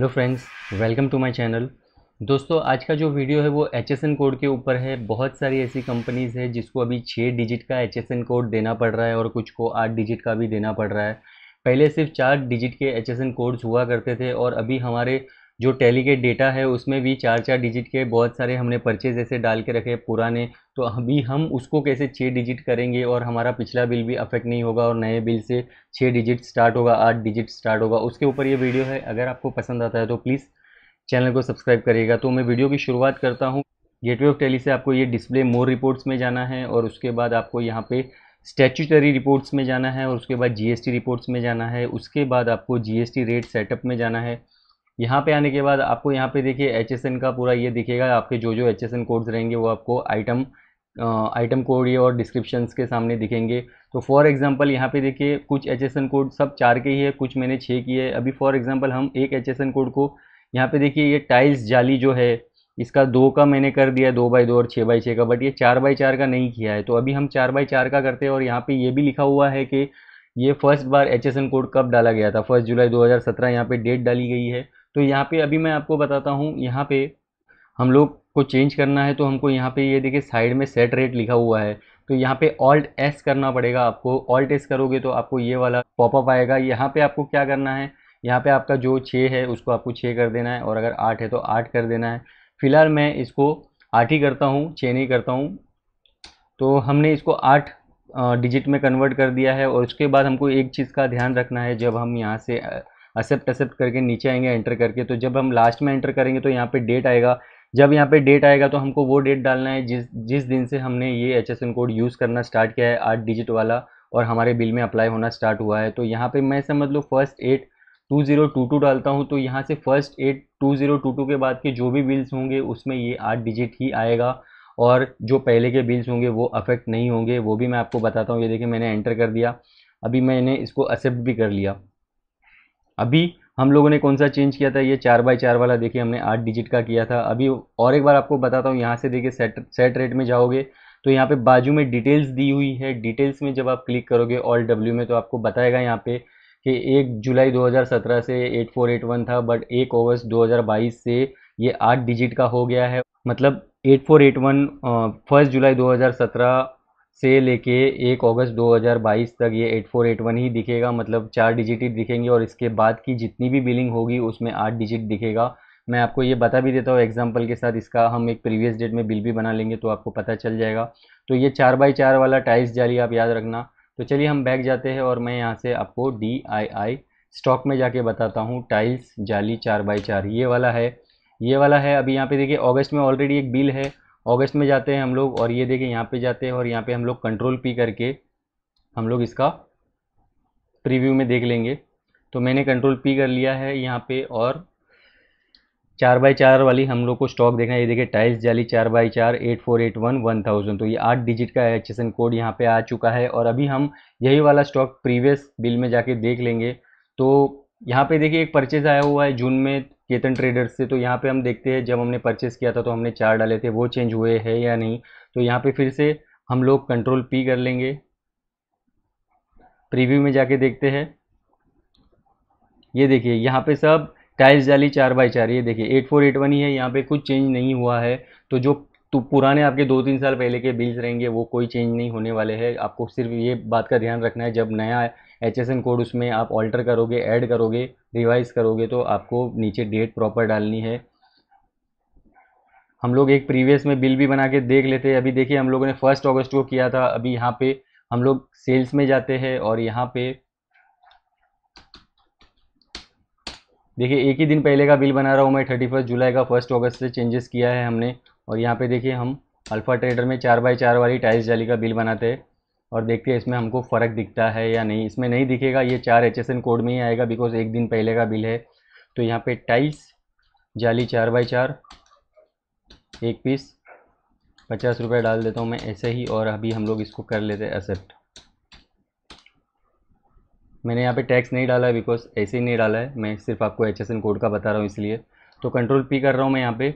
hello friends welcome to my channel दोस्तों आज का जो वीडियो है वो एच कोड के ऊपर है बहुत सारी ऐसी कंपनीज़ है जिसको अभी छः डिजिट का एच कोड देना पड़ रहा है और कुछ को आठ डिजिट का भी देना पड़ रहा है पहले सिर्फ चार डिजिट के एच कोड्स हुआ करते थे और अभी हमारे जो टैली के डेटा है उसमें भी चार चार डिजिट के बहुत सारे हमने परचेज ऐसे डाल के रखे पुराने तो अभी हम उसको कैसे छः डिजिट करेंगे और हमारा पिछला बिल भी अफेक्ट नहीं होगा और नए बिल से छः डिजिट स्टार्ट होगा आठ डिजिट स्टार्ट होगा उसके ऊपर ये वीडियो है अगर आपको पसंद आता है तो प्लीज़ चैनल को सब्सक्राइब करिएगा तो मैं वीडियो की शुरुआत करता हूँ गेटवे ऑफ टेली से आपको ये डिस्प्ले मोर रिपोर्ट्स में जाना है और उसके बाद आपको यहाँ पे स्टैचूटरी रिपोर्ट्स में जाना है और उसके बाद जीएसटी रिपोर्ट्स में जाना है उसके बाद आपको जीएसटी रेट सेटअप में जाना है यहाँ पे आने के बाद आपको यहाँ पे देखिए एच का पूरा ये दिखेगा आपके जो जो एच कोड्स रहेंगे वो आपको आइटम आइटम कोड ये और डिस्क्रिप्शन के सामने दिखेंगे तो फॉर एग्जांपल यहाँ पे देखिए कुछ एच कोड सब चार के ही है कुछ मैंने छः की है अभी फॉर एग्जांपल हम एक एच कोड को यहाँ पे देखिए ये टाइल्स जाली जो है इसका दो का मैंने कर दिया दो बाई दो और छः बाई छः का बट ये चार बाई चार का नहीं किया है तो अभी हम चार बाई चार का करते हैं और यहाँ पे ये भी लिखा हुआ है कि ये फर्स्ट बार एच कोड कब डाला गया था फर्स्ट जुलाई दो सत्रह यहाँ पे डेट डाली गई है तो यहाँ पे अभी मैं आपको बताता हूँ यहाँ पे हम लोग को चेंज करना है तो हमको यहाँ पे ये यह देखिए साइड में सेट रेट लिखा हुआ है तो यहाँ पे ऑल्ट एस करना पड़ेगा आपको ऑल्ट एस करोगे तो आपको ये वाला पॉपअप आएगा यहाँ पे आपको क्या करना है यहाँ पे आपका जो छः है उसको आपको छः कर देना है और अगर आठ है तो आठ कर देना है फिलहाल मैं इसको आठ ही करता हूँ छः नहीं करता हूँ तो हमने इसको आठ डिजिट में कन्वर्ट कर दिया है और उसके बाद हमको एक चीज़ का ध्यान रखना है जब हम यहाँ से एक्सेप्ट एक्सेप्ट करके नीचे आएंगे एंटर करके तो जब हम लास्ट में एंटर करेंगे तो यहाँ पे डेट आएगा जब यहाँ पे डेट आएगा तो हमको वो डेट डालना है जिस जिस दिन से हमने ये एच कोड यूज़ करना स्टार्ट किया है आठ डिजिट वाला और हमारे बिल में अप्लाई होना स्टार्ट हुआ है तो यहाँ पे मैं समझ लो first eight two zero two two डालता हूँ तो यहाँ से first eight two zero two two के बाद के जो भी बिल्स होंगे उसमें ये आठ डिजिट ही आएगा और जो पहले के बिल्स होंगे वो अफेक्ट नहीं होंगे वो भी मैं आपको बताता हूँ ये देखिए मैंने एंटर कर दिया अभी मैंने इसको एक्सेप्ट भी कर लिया अभी हम लोगों ने कौन सा चेंज किया था ये चार बाई चार वाला देखिए हमने आठ डिजिट का किया था अभी और एक बार आपको बताता हूँ यहाँ से देखिए सेट सेट रेट में जाओगे तो यहाँ पे बाजू में डिटेल्स दी हुई है डिटेल्स में जब आप क्लिक करोगे ऑल डब्ल्यू में तो आपको बताएगा यहाँ पे कि एक जुलाई 2017 से 8481 था बट एक अगस्त 2022 से ये आठ डिजिट का हो गया है मतलब 8481 फर्स्ट जुलाई से लेके एक अगस्त 2022 तक ये 8481 ही दिखेगा मतलब चार डिजिट ही दिखेंगे और इसके बाद की जितनी भी बिलिंग होगी उसमें आठ डिजिट दिखेगा मैं आपको ये बता भी देता हूँ एग्जाम्पल के साथ इसका हम एक प्रीवियस डेट में बिल भी बना लेंगे तो आपको पता चल जाएगा तो ये चार बाई चार वाला टाइल्स जाली आप याद रखना तो चलिए हम बैग जाते हैं और मैं यहाँ से आपको डी आई आई स्टॉक में जाके बताता हूँ टाइल्स जाली चार बाई चार ये वाला है ये वाला है अभी यहाँ पे देखिए अगस्त में ऑलरेडी एक बिल है अगस्त में जाते हैं हम लोग और ये देखें यहाँ पे जाते हैं और यहाँ पे हम लोग कंट्रोल पी करके हम लोग इसका प्रीव्यू में देख लेंगे तो मैंने कंट्रोल पी कर लिया है यहाँ पे और चार बाई चार वाली हम लोग को स्टॉक देखना है ये देखिए टाइल्स जाली चार बाई चार eight four eight one one thousand तो ये आठ डिजिट का एन कोड यहाँ पर आ चुका है और अभी हम यही वाला स्टॉक प्रीवियस बिल में जाके देख लेंगे तो यहाँ पे देखिए एक परचेज आया हुआ है जून में केतन ट्रेडर्स से तो यहाँ पे हम देखते हैं जब हमने परचेस किया था तो हमने चार डाले थे वो चेंज हुए हैं या नहीं तो यहाँ पे फिर से हम लोग कंट्रोल पी कर लेंगे प्रीव्यू में जाके देखते हैं ये देखिए यहाँ पे सब टाइल्स डाली चार बाई चार ये देखिए एट फोर एट वन ही है यहाँ पे कुछ चेंज नहीं हुआ है तो जो तो पुराने आपके दो तीन साल पहले के बिल्स रहेंगे वो कोई चेंज नहीं होने वाले हैं आपको सिर्फ ये बात का ध्यान रखना है जब नया एच एस एन कोड उसमें आप ऑल्टर करोगे ऐड करोगे रिवाइज करोगे तो आपको नीचे डेट प्रॉपर डालनी है हम लोग एक प्रीवियस में बिल भी बना के देख लेते हैं अभी देखिए हम लोगों ने फर्स्ट अगस्त को किया था अभी यहाँ पे हम लोग सेल्स में जाते हैं और यहाँ पे देखिए एक ही दिन पहले का बिल बना रहा हूँ मैं थर्टी फर्स्ट जुलाई का फर्स्ट अगस्त से चेंजेस किया है हमने और यहाँ पे देखिए हम अल्फ़ा ट्रेडर में चार बाई चार वाली टाइल्स जाली का बिल बनाते हैं और देखते हैं इसमें हमको फ़र्क दिखता है या नहीं इसमें नहीं दिखेगा ये चार एच कोड में ही आएगा बिकॉज एक दिन पहले का बिल है तो यहाँ पर टाइल्स जाली चार बाई चार एक पीस पचास रुपये डाल देता हूँ मैं ऐसे ही और अभी हम लोग इसको कर लेते हैं एक्सेप्ट मैंने यहाँ पे टैक्स नहीं डाला है बिकॉज ऐसे ही नहीं डाला है मैं सिर्फ आपको एच कोड का बता रहा हूँ इसलिए तो कंट्रोल पी कर रहा हूँ मैं यहाँ पे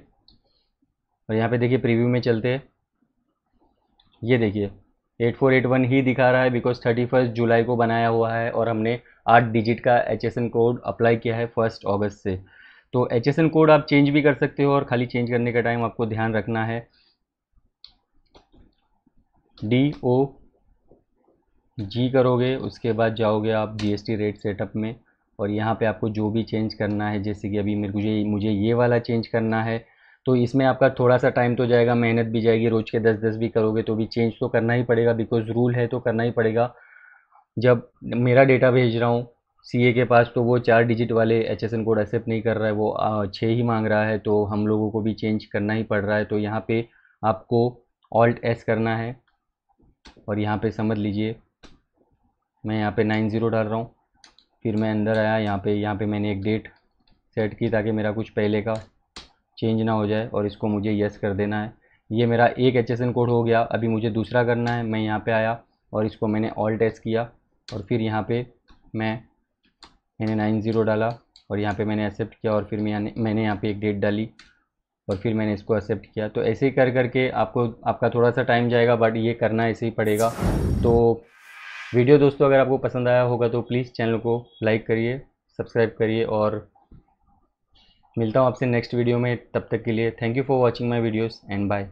और यहाँ पे देखिए प्रीव्यू में चलते हैं ये देखिए 8481 ही दिखा रहा है बिकॉज थर्टी फर्स्ट जुलाई को बनाया हुआ है और हमने आठ डिजिट का एच कोड अप्लाई किया है फर्स्ट ऑगस्ट से तो एच कोड आप चेंज भी कर सकते हो और खाली चेंज करने का टाइम आपको ध्यान रखना है डी ओ जी करोगे उसके बाद जाओगे आप जीएसटी रेट सेटअप में और यहाँ पे आपको जो भी चेंज करना है जैसे कि अभी मेरे को मुझे मुझे ये वाला चेंज करना है तो इसमें आपका थोड़ा सा टाइम तो जाएगा मेहनत भी जाएगी रोज़ के दस दस भी करोगे तो भी चेंज तो करना ही पड़ेगा बिकॉज रूल है तो करना ही पड़ेगा जब मेरा डेटा भेज रहा हूँ सी के पास तो वो चार डिजिट वाले एच कोड एक्सेप्ट नहीं कर रहा है वो छः ही मांग रहा है तो हम लोगों को भी चेंज करना ही पड़ रहा है तो यहाँ पे आपको ऑल्ट एस करना है और यहाँ पे समझ लीजिए मैं यहाँ पे नाइन ज़ीरो डाल रहा हूँ फिर मैं अंदर आया यहाँ पे यहाँ पे मैंने एक डेट सेट की ताकि मेरा कुछ पहले का चेंज ना हो जाए और इसको मुझे येस कर देना है ये मेरा एक एच कोड हो गया अभी मुझे दूसरा करना है मैं यहाँ पे आया और इसको मैंने ऑल टेस्ट किया और फिर यहाँ पे मैं मैंने नाइन ज़ीरो डाला और यहाँ पे मैंने एक्सेप्ट किया और फिर मैंने मैंने यहाँ पे एक डेट डाली और फिर मैंने इसको एक्सेप्ट किया तो ऐसे ही कर करके आपको आपका थोड़ा सा टाइम जाएगा बट ये करना ऐसे ही पड़ेगा तो वीडियो दोस्तों अगर आपको पसंद आया होगा तो प्लीज़ चैनल को लाइक करिए सब्सक्राइब करिए और मिलता हूँ आपसे नेक्स्ट वीडियो में तब तक के लिए thank you for watching my videos and bye